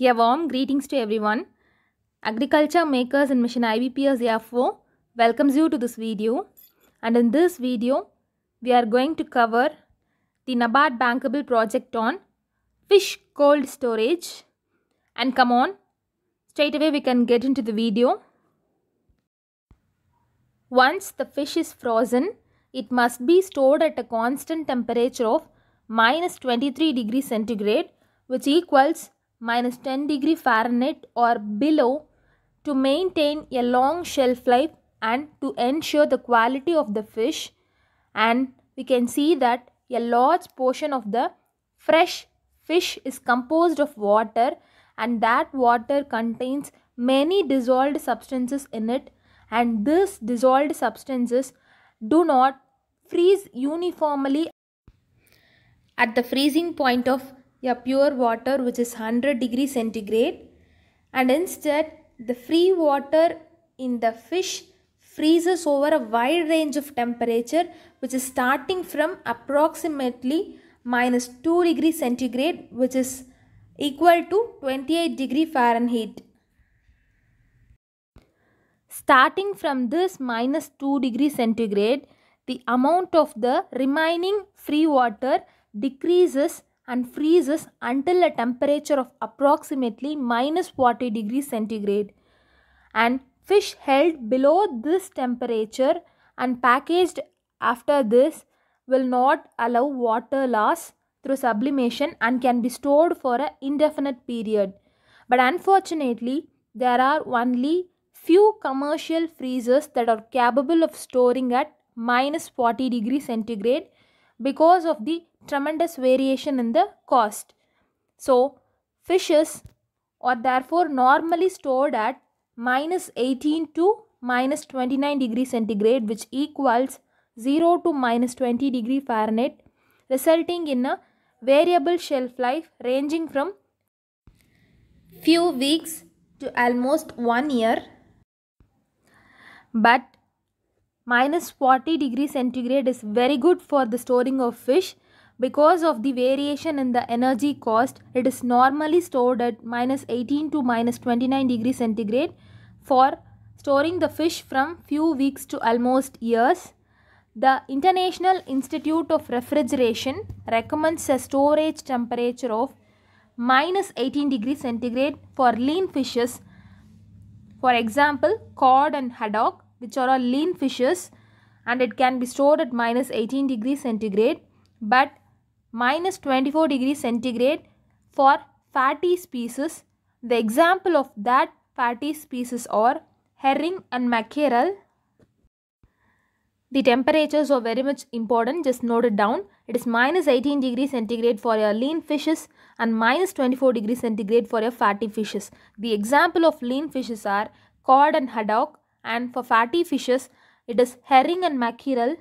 A warm greetings to everyone. Agriculture Makers and Mission IBPS f for welcomes you to this video. And in this video, we are going to cover the NABARD Bankable project on fish cold storage. And come on, straight away we can get into the video. Once the fish is frozen, it must be stored at a constant temperature of minus 23 degrees centigrade which equals minus 10 degree Fahrenheit or below to maintain a long shelf life and to ensure the quality of the fish and we can see that a large portion of the fresh fish is composed of water and that water contains many dissolved substances in it and these dissolved substances do not freeze uniformly at the freezing point of your pure water which is 100 degree centigrade and instead the free water in the fish freezes over a wide range of temperature which is starting from approximately minus 2 degree centigrade which is equal to 28 degree Fahrenheit. Starting from this minus 2 degree centigrade, the amount of the remaining free water decreases and freezes until a temperature of approximately minus 40 degrees centigrade. And fish held below this temperature and packaged after this will not allow water loss through sublimation and can be stored for an indefinite period. But unfortunately, there are only few commercial freezers that are capable of storing at minus 40 degrees centigrade because of the tremendous variation in the cost. So, fishes are therefore normally stored at minus 18 to minus 29 degree centigrade which equals 0 to minus 20 degree Fahrenheit resulting in a variable shelf life ranging from few weeks to almost one year. But minus 40 degree centigrade is very good for the storing of fish because of the variation in the energy cost it is normally stored at minus 18 to minus 29 degree centigrade for storing the fish from few weeks to almost years the international institute of refrigeration recommends a storage temperature of minus 18 degree centigrade for lean fishes for example cod and haddock which are all lean fishes and it can be stored at minus 18 degrees centigrade but minus 24 degrees centigrade for fatty species. The example of that fatty species are herring and mackerel. The temperatures are very much important. Just note it down. It is minus 18 degrees centigrade for your lean fishes and minus 24 degrees centigrade for your fatty fishes. The example of lean fishes are cod and haddock, and for fatty fishes it is herring and mackerel.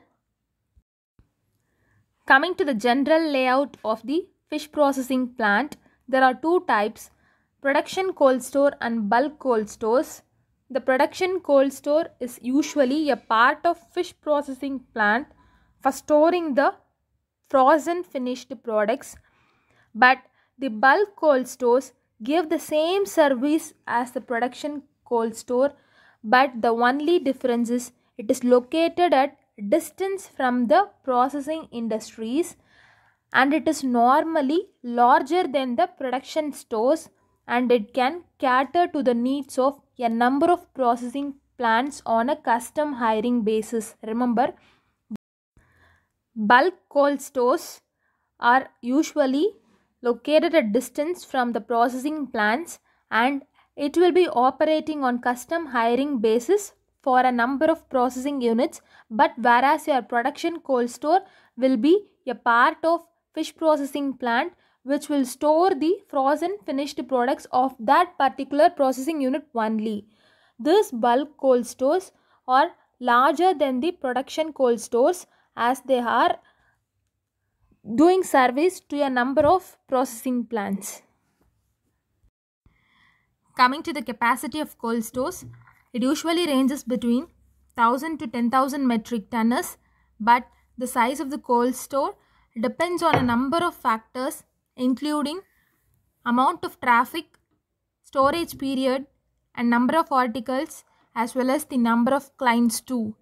Coming to the general layout of the fish processing plant, there are two types production cold store and bulk cold stores. The production cold store is usually a part of fish processing plant for storing the frozen finished products but the bulk cold stores give the same service as the production cold store but the only difference is it is located at distance from the processing industries and it is normally larger than the production stores and it can cater to the needs of a number of processing plants on a custom hiring basis. Remember, bulk coal stores are usually located at distance from the processing plants and it will be operating on custom hiring basis for a number of processing units but whereas your production cold store will be a part of fish processing plant which will store the frozen finished products of that particular processing unit only. These bulk cold stores are larger than the production cold stores as they are doing service to a number of processing plants. Coming to the capacity of coal stores, it usually ranges between 1000 to 10,000 metric tons, but the size of the coal store depends on a number of factors including amount of traffic, storage period and number of articles as well as the number of clients too.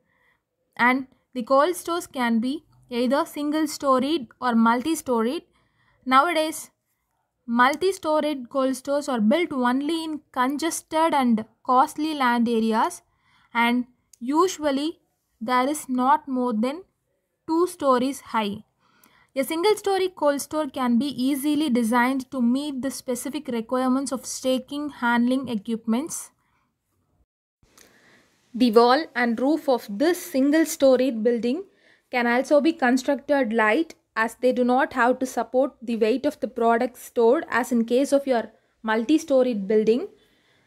And the coal stores can be either single-storied or multi-storied. Nowadays, Multi-storied cold stores are built only in congested and costly land areas and usually there is not more than 2 stories high. A single-story cold store can be easily designed to meet the specific requirements of staking handling equipments. The wall and roof of this single-story building can also be constructed light as they do not have to support the weight of the product stored as in case of your multi-storied building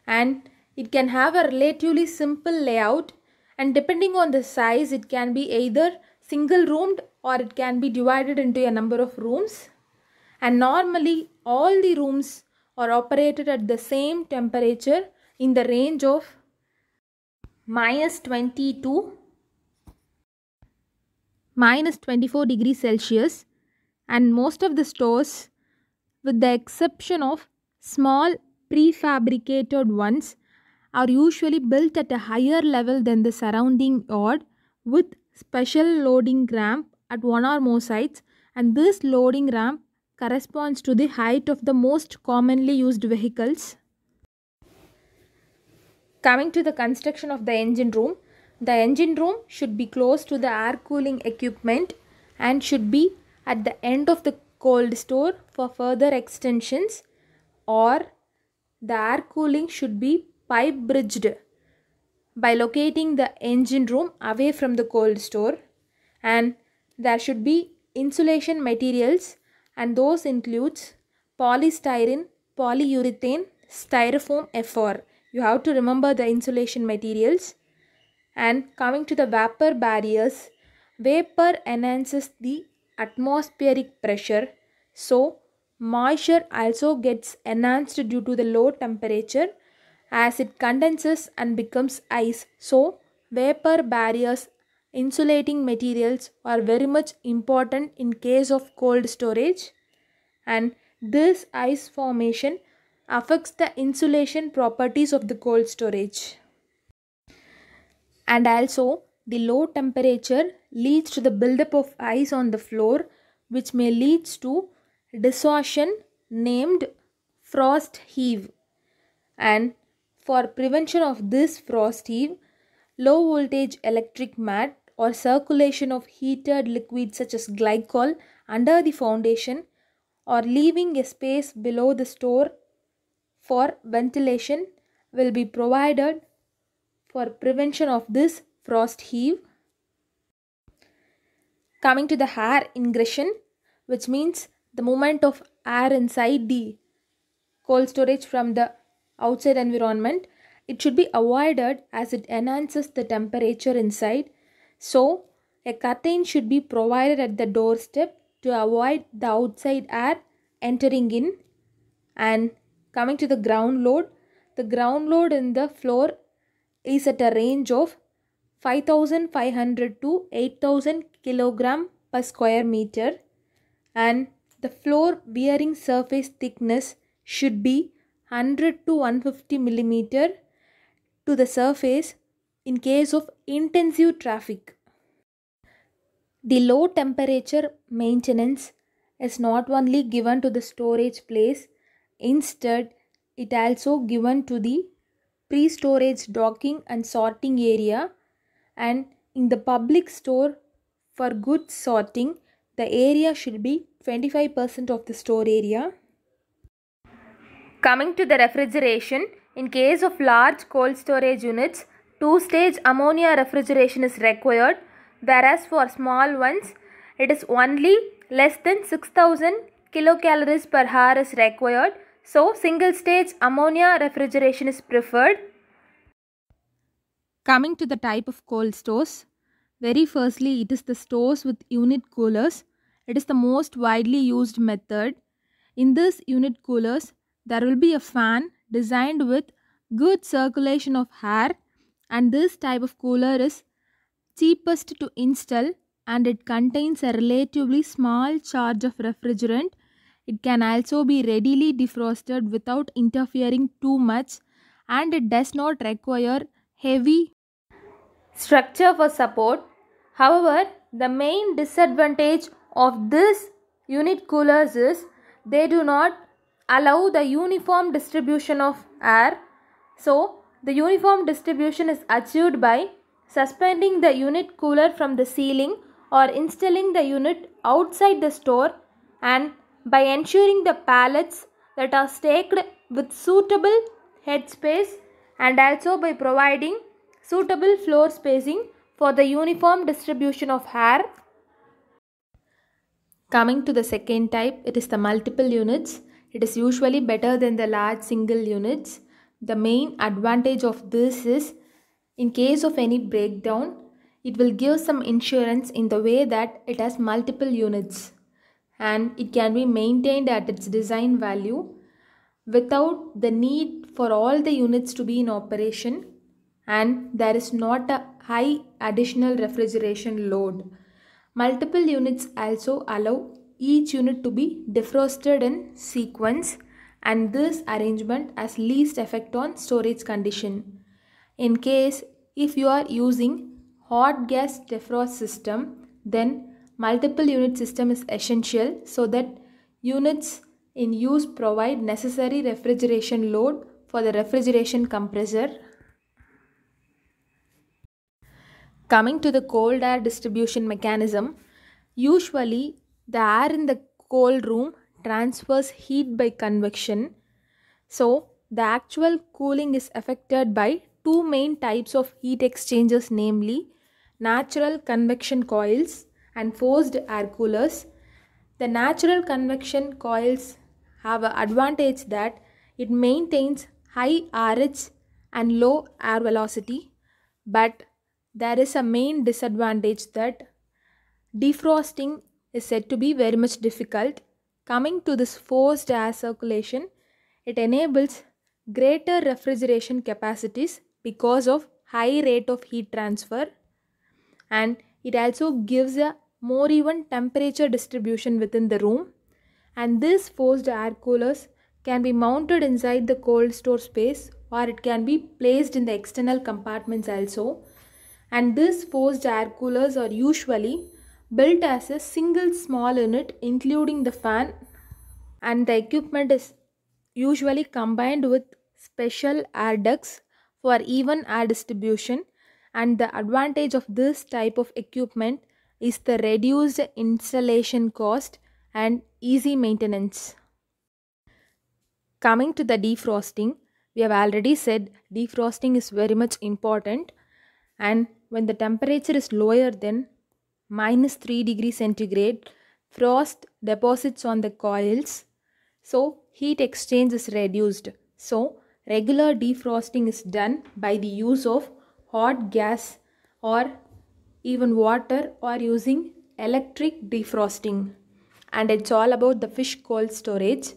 and it can have a relatively simple layout and depending on the size it can be either single roomed or it can be divided into a number of rooms and normally all the rooms are operated at the same temperature in the range of minus minus twenty-two minus 24 degrees Celsius and most of the stores with the exception of small prefabricated ones are usually built at a higher level than the surrounding yard with special loading ramp at one or more sites and this loading ramp corresponds to the height of the most commonly used vehicles. Coming to the construction of the engine room, the engine room should be close to the air cooling equipment and should be at the end of the cold store for further extensions or the air cooling should be pipe bridged by locating the engine room away from the cold store and there should be insulation materials and those includes polystyrene, polyurethane, styrofoam FR. You have to remember the insulation materials and coming to the vapor barriers, vapor enhances the atmospheric pressure. So, moisture also gets enhanced due to the low temperature as it condenses and becomes ice. So, vapor barriers insulating materials are very much important in case of cold storage and this ice formation affects the insulation properties of the cold storage and also the low temperature leads to the buildup of ice on the floor which may leads to distortion named frost heave and for prevention of this frost heave low voltage electric mat or circulation of heated liquid such as glycol under the foundation or leaving a space below the store for ventilation will be provided for prevention of this frost heave. Coming to the hair ingression, which means the movement of air inside the cold storage from the outside environment. It should be avoided as it enhances the temperature inside. So, a curtain should be provided at the doorstep to avoid the outside air entering in. And coming to the ground load, the ground load in the floor is at a range of 5500 to 8000 kilogram per square meter and the floor bearing surface thickness should be 100 to 150 millimeter to the surface in case of intensive traffic. The low temperature maintenance is not only given to the storage place, instead it also given to the pre-storage docking and sorting area and in the public store for goods sorting the area should be 25% of the store area. Coming to the refrigeration, in case of large cold storage units, two-stage ammonia refrigeration is required whereas for small ones, it is only less than 6000 kilocalories per hour is required so single stage ammonia refrigeration is preferred. Coming to the type of cold stores, very firstly it is the stores with unit coolers. It is the most widely used method. In this unit coolers, there will be a fan designed with good circulation of air and this type of cooler is cheapest to install and it contains a relatively small charge of refrigerant it can also be readily defrosted without interfering too much and it does not require heavy structure for support. However, the main disadvantage of this unit coolers is they do not allow the uniform distribution of air. So, the uniform distribution is achieved by suspending the unit cooler from the ceiling or installing the unit outside the store and by ensuring the pallets that are staked with suitable headspace and also by providing suitable floor spacing for the uniform distribution of hair. Coming to the second type, it is the multiple units. It is usually better than the large single units. The main advantage of this is, in case of any breakdown, it will give some insurance in the way that it has multiple units and it can be maintained at its design value without the need for all the units to be in operation and there is not a high additional refrigeration load. Multiple units also allow each unit to be defrosted in sequence and this arrangement has least effect on storage condition. In case if you are using hot gas defrost system then multiple unit system is essential so that units in use provide necessary refrigeration load for the refrigeration compressor. Coming to the cold air distribution mechanism, usually the air in the cold room transfers heat by convection. So, the actual cooling is affected by two main types of heat exchangers namely natural convection coils and forced air coolers. The natural convection coils have an advantage that it maintains high RH and low air velocity, but there is a main disadvantage that defrosting is said to be very much difficult. Coming to this forced air circulation, it enables greater refrigeration capacities because of high rate of heat transfer and it also gives a more even temperature distribution within the room and this forced air coolers can be mounted inside the cold store space or it can be placed in the external compartments also and this forced air coolers are usually built as a single small unit including the fan and the equipment is usually combined with special air ducts for even air distribution and the advantage of this type of equipment is the reduced installation cost and easy maintenance. Coming to the defrosting, we have already said defrosting is very much important and when the temperature is lower than minus 3 degree centigrade, frost deposits on the coils. So heat exchange is reduced. So regular defrosting is done by the use of hot gas or even water or using electric defrosting and it's all about the fish cold storage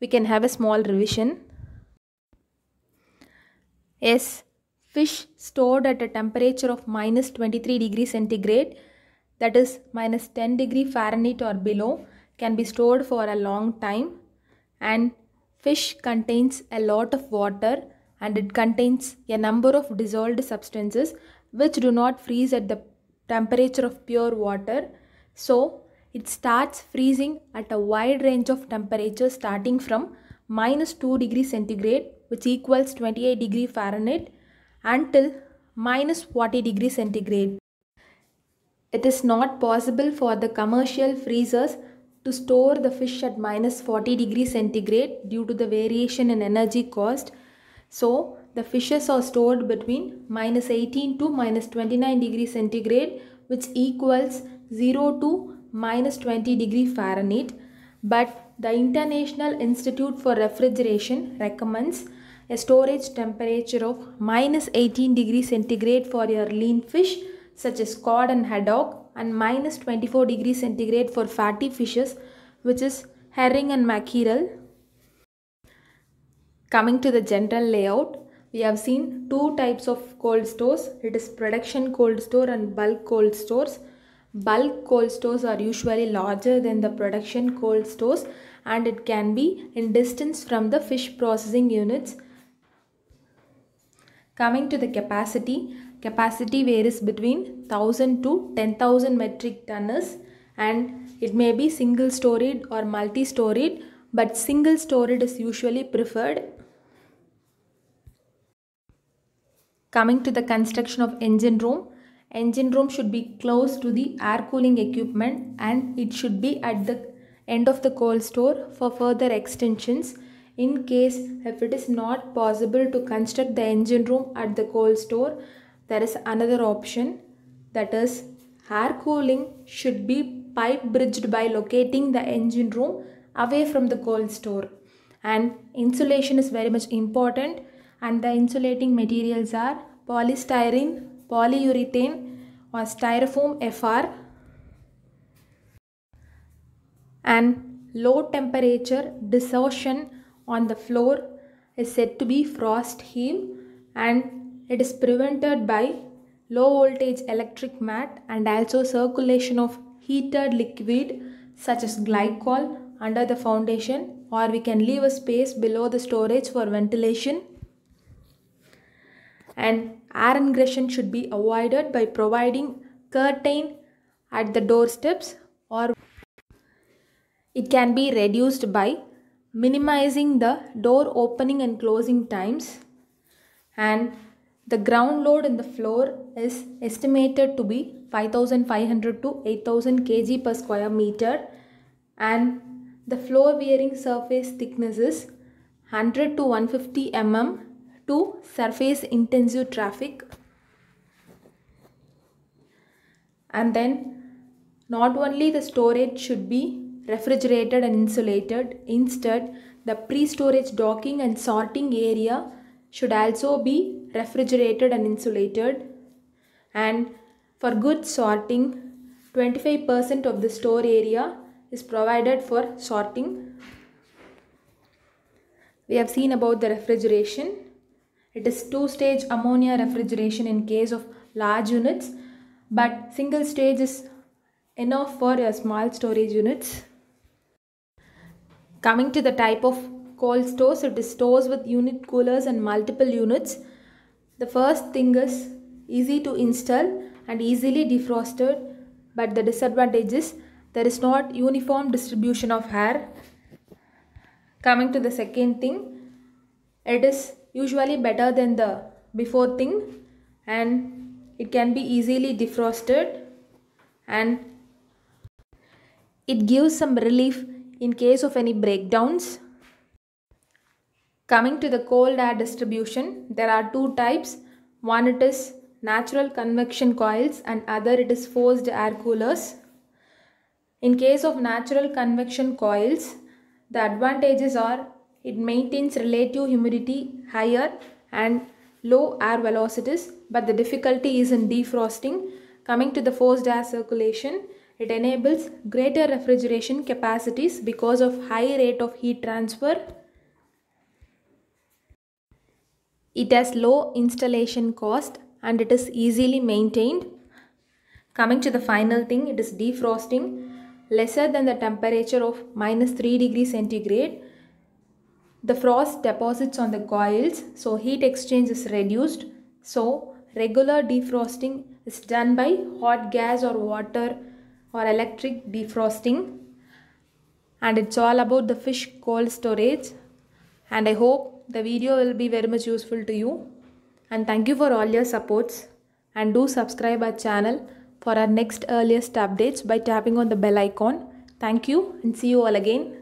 we can have a small revision yes fish stored at a temperature of minus 23 degree centigrade that is minus 10 degree Fahrenheit or below can be stored for a long time and fish contains a lot of water and it contains a number of dissolved substances which do not freeze at the temperature of pure water. So it starts freezing at a wide range of temperatures starting from minus 2 degree centigrade which equals 28 degree Fahrenheit until minus 40 degree centigrade. It is not possible for the commercial freezers to store the fish at minus 40 degree centigrade due to the variation in energy cost. So the fishes are stored between minus 18 to minus 29 degree centigrade which equals 0 to minus 20 degree Fahrenheit but the International Institute for Refrigeration recommends a storage temperature of minus 18 degree centigrade for your lean fish such as cod and haddock and minus 24 degree centigrade for fatty fishes which is herring and mackerel. Coming to the general layout, we have seen two types of cold stores. It is production cold store and bulk cold stores. Bulk cold stores are usually larger than the production cold stores and it can be in distance from the fish processing units. Coming to the capacity, capacity varies between 1000 to 10,000 metric tons and it may be single storied or multi storied but single storied is usually preferred Coming to the construction of engine room, engine room should be close to the air cooling equipment and it should be at the end of the coal store for further extensions in case if it is not possible to construct the engine room at the coal store there is another option that is air cooling should be pipe bridged by locating the engine room away from the coal store and insulation is very much important and the insulating materials are polystyrene, polyurethane or styrofoam FR and low temperature distortion on the floor is said to be frost heave and it is prevented by low voltage electric mat and also circulation of heated liquid such as glycol under the foundation or we can leave a space below the storage for ventilation and air ingression should be avoided by providing curtain at the doorsteps or it can be reduced by minimizing the door opening and closing times and the ground load in the floor is estimated to be 5500 to 8000 kg per square meter and the floor wearing surface thickness is 100 to 150 mm to surface intensive traffic and then not only the storage should be refrigerated and insulated instead the pre-storage docking and sorting area should also be refrigerated and insulated and for good sorting 25% of the store area is provided for sorting we have seen about the refrigeration it is two-stage ammonia refrigeration in case of large units but single stage is enough for your uh, small storage units. Coming to the type of cold stores, it is stores with unit coolers and multiple units. The first thing is easy to install and easily defrosted but the disadvantage is there is not uniform distribution of air. Coming to the second thing, it is usually better than the before thing and it can be easily defrosted and it gives some relief in case of any breakdowns. Coming to the cold air distribution, there are two types. One it is natural convection coils and other it is forced air coolers. In case of natural convection coils, the advantages are it maintains relative humidity higher and low air velocities but the difficulty is in defrosting. Coming to the forced air circulation, it enables greater refrigeration capacities because of high rate of heat transfer. It has low installation cost and it is easily maintained. Coming to the final thing, it is defrosting lesser than the temperature of minus 3 degree centigrade the frost deposits on the coils, so heat exchange is reduced. So regular defrosting is done by hot gas or water or electric defrosting. And it's all about the fish cold storage. And I hope the video will be very much useful to you. And thank you for all your supports. And do subscribe our channel for our next earliest updates by tapping on the bell icon. Thank you and see you all again.